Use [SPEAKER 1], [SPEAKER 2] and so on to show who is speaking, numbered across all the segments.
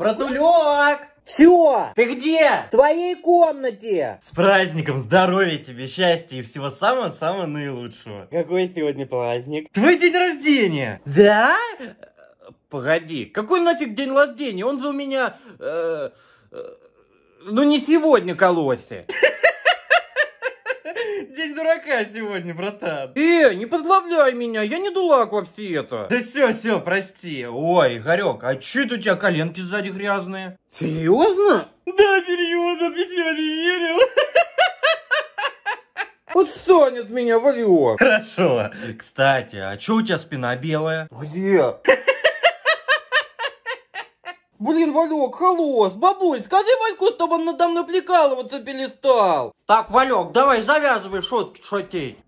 [SPEAKER 1] Братулек! Все! Ты где? В твоей комнате! С праздником! Здоровья тебе, счастья и всего самого-самого наилучшего! Какой сегодня праздник? Твой день рождения! Да? Погоди, какой нафиг день рождения? Он же у меня... Э, э, ну не сегодня колосся! День дурака сегодня, братан. Э, не подлавляй меня, я не дурак вообще-то. Да все, все, прости. Ой, Игорек, а че это у тебя коленки сзади грязные? Серьезно? Да, серьезно, ты тебе не верил. Отстань от меня, варёк. Хорошо. Кстати, а че у тебя спина белая? Где? Блин, Валек, холос, бабуль, скажи Вальку, чтобы он надо мной прикалываться перестал. Так, Валек, давай завязывай шутки шутить.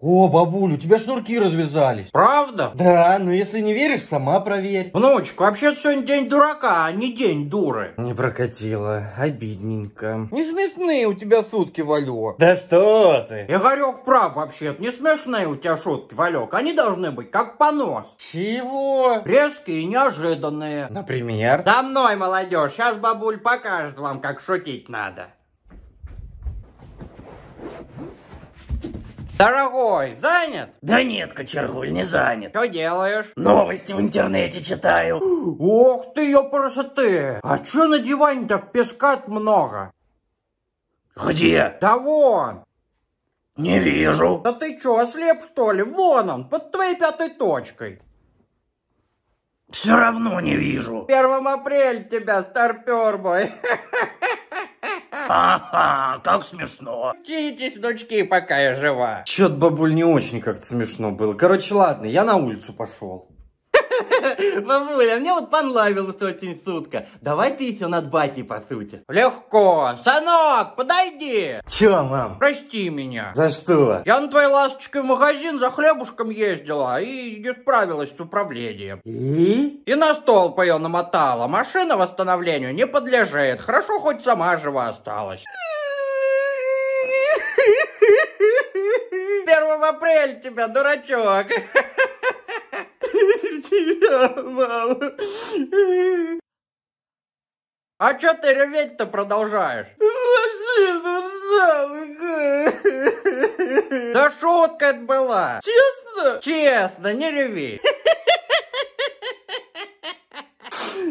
[SPEAKER 1] О, бабуль, у тебя шнурки развязались. Правда? Да, но если не веришь, сама проверь. Внучка, вообще сегодня день дурака, а не день дуры. Не прокатило, обидненько. Не смешные у тебя сутки, Валё. Да что ты? Игорек прав вообще-то, не смешные у тебя шутки, Валек. Они должны быть как понос. Чего? Резкие и неожиданные. Например? мной, молодежь, сейчас бабуль покажет вам, как шутить надо. Дорогой, занят? Да нет, кочергуль, не занят. Что делаешь? Новости в интернете читаю. Ох ты, ее ты. А чё на диване так пескать много? Где? Да вон! Не вижу. Да ты чё, ослеп что ли? Вон он, под твоей пятой точкой. Все равно не вижу. Первым апреля тебя, старпер мой. Ха-ха, как смешно. Чаитесь, дочки, пока я жива. Чё-то, бабуль, не очень как-то смешно было. Короче, ладно, я на улицу пошел. Бабуля, мне вот понравилось очень сутка. Давай ты еще над батей посутишь. Легко. Сынок, подойди. Че, мам? Прости меня. За что? Я на твоей ласточкой в магазин за хлебушком ездила и не справилась с управлением. И? И на стол ее намотала. Машина восстановлению не подлежит. Хорошо, хоть сама жива осталась. 1 апреля тебя, дурачок. Я, мама. А чё ты реветь-то продолжаешь? Машина жалко. Да шутка это была. Честно? Честно, не реви.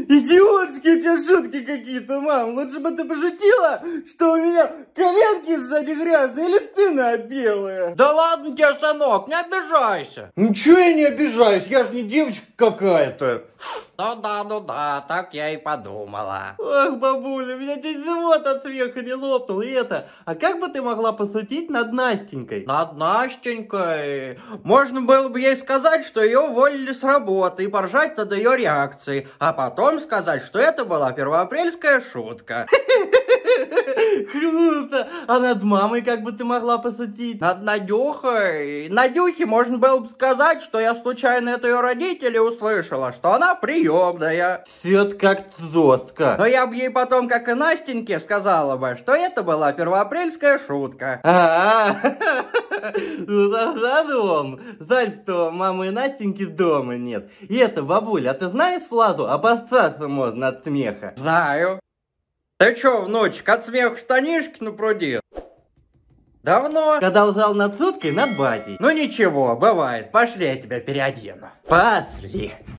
[SPEAKER 1] Идиотские у тебя шутки какие-то, мам. Лучше бы ты пошутила, что у меня коленки сзади грязные или спина белая. Да ладно тебе, сынок, не обижайся. Ничего я не обижаюсь, я же не девочка какая-то. Ну да, ну да, так я и подумала. Ох, бабуля, у меня здесь живот от смеха не лопнул. И это, а как бы ты могла посутить над Настенькой? Над Настенькой? Можно было бы ей сказать, что ее уволили с работы и поржать над ее реакцией, а потом сказать, что это была первоапрельская шутка. Хе-хе. Круто! А над мамой как бы ты могла посадить? Над Надюхой? Надюхе можно было бы сказать, что я случайно это ее родители услышала, что она приемная. все как жестко. Но я бы ей потом, как и Настеньке, сказала бы, что это была первоапрельская шутка. А-а-а! Ну, он. Жаль, что мамы и Настеньки дома нет. И это, бабуля, а ты знаешь фразу «обоссаться можно от смеха»? Знаю. Ты чё, внучек, от смеха штанишки напрудил? Давно? Продолжал на суткой над батей. Ну ничего, бывает. Пошли, я тебя переодену. Пошли.